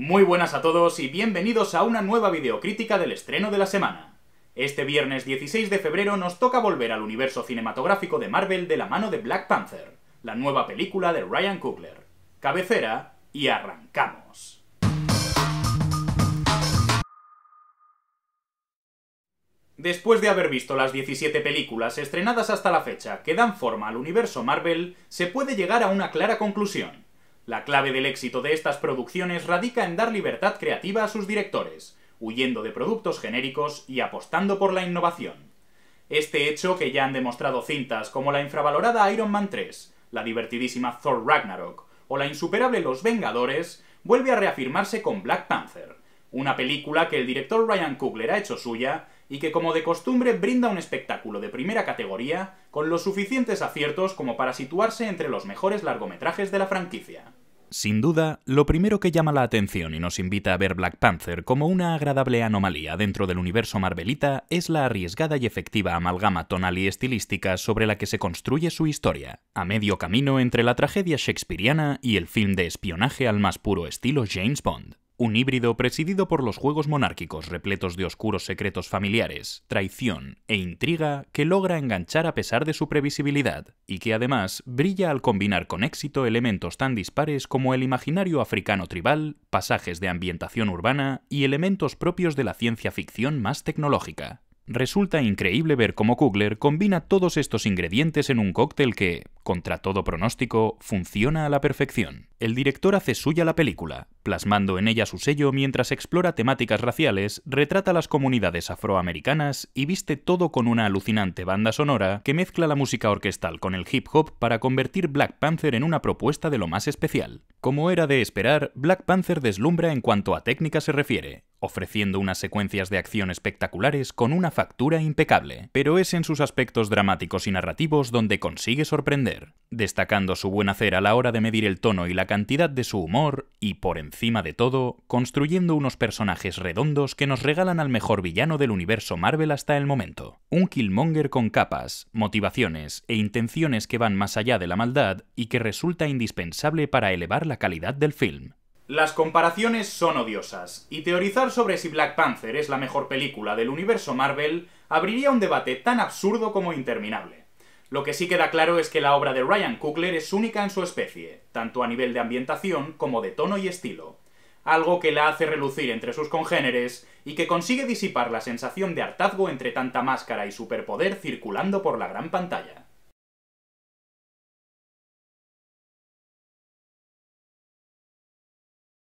Muy buenas a todos y bienvenidos a una nueva videocrítica del estreno de la semana. Este viernes 16 de febrero nos toca volver al universo cinematográfico de Marvel de la mano de Black Panther, la nueva película de Ryan Coogler. Cabecera y arrancamos. Después de haber visto las 17 películas estrenadas hasta la fecha que dan forma al universo Marvel, se puede llegar a una clara conclusión. La clave del éxito de estas producciones radica en dar libertad creativa a sus directores, huyendo de productos genéricos y apostando por la innovación. Este hecho que ya han demostrado cintas como la infravalorada Iron Man 3, la divertidísima Thor Ragnarok o la insuperable Los Vengadores, vuelve a reafirmarse con Black Panther, una película que el director Ryan Coogler ha hecho suya y que como de costumbre brinda un espectáculo de primera categoría con los suficientes aciertos como para situarse entre los mejores largometrajes de la franquicia. Sin duda, lo primero que llama la atención y nos invita a ver Black Panther como una agradable anomalía dentro del universo marvelita es la arriesgada y efectiva amalgama tonal y estilística sobre la que se construye su historia, a medio camino entre la tragedia shakespeariana y el film de espionaje al más puro estilo James Bond un híbrido presidido por los juegos monárquicos repletos de oscuros secretos familiares, traición e intriga que logra enganchar a pesar de su previsibilidad y que además brilla al combinar con éxito elementos tan dispares como el imaginario africano tribal, pasajes de ambientación urbana y elementos propios de la ciencia ficción más tecnológica. Resulta increíble ver cómo Kugler combina todos estos ingredientes en un cóctel que, contra todo pronóstico, funciona a la perfección. El director hace suya la película, plasmando en ella su sello mientras explora temáticas raciales, retrata las comunidades afroamericanas y viste todo con una alucinante banda sonora que mezcla la música orquestal con el hip hop para convertir Black Panther en una propuesta de lo más especial. Como era de esperar, Black Panther deslumbra en cuanto a técnica se refiere, ofreciendo unas secuencias de acción espectaculares con una factura impecable, pero es en sus aspectos dramáticos y narrativos donde consigue sorprender, destacando su buen hacer a la hora de medir el tono y la cantidad de su humor, y por encima de todo, construyendo unos personajes redondos que nos regalan al mejor villano del universo Marvel hasta el momento. Un Killmonger con capas, motivaciones e intenciones que van más allá de la maldad y que resulta indispensable para elevar la calidad del film. Las comparaciones son odiosas, y teorizar sobre si Black Panther es la mejor película del universo Marvel abriría un debate tan absurdo como interminable. Lo que sí queda claro es que la obra de Ryan Coogler es única en su especie, tanto a nivel de ambientación como de tono y estilo, algo que la hace relucir entre sus congéneres y que consigue disipar la sensación de hartazgo entre tanta máscara y superpoder circulando por la gran pantalla.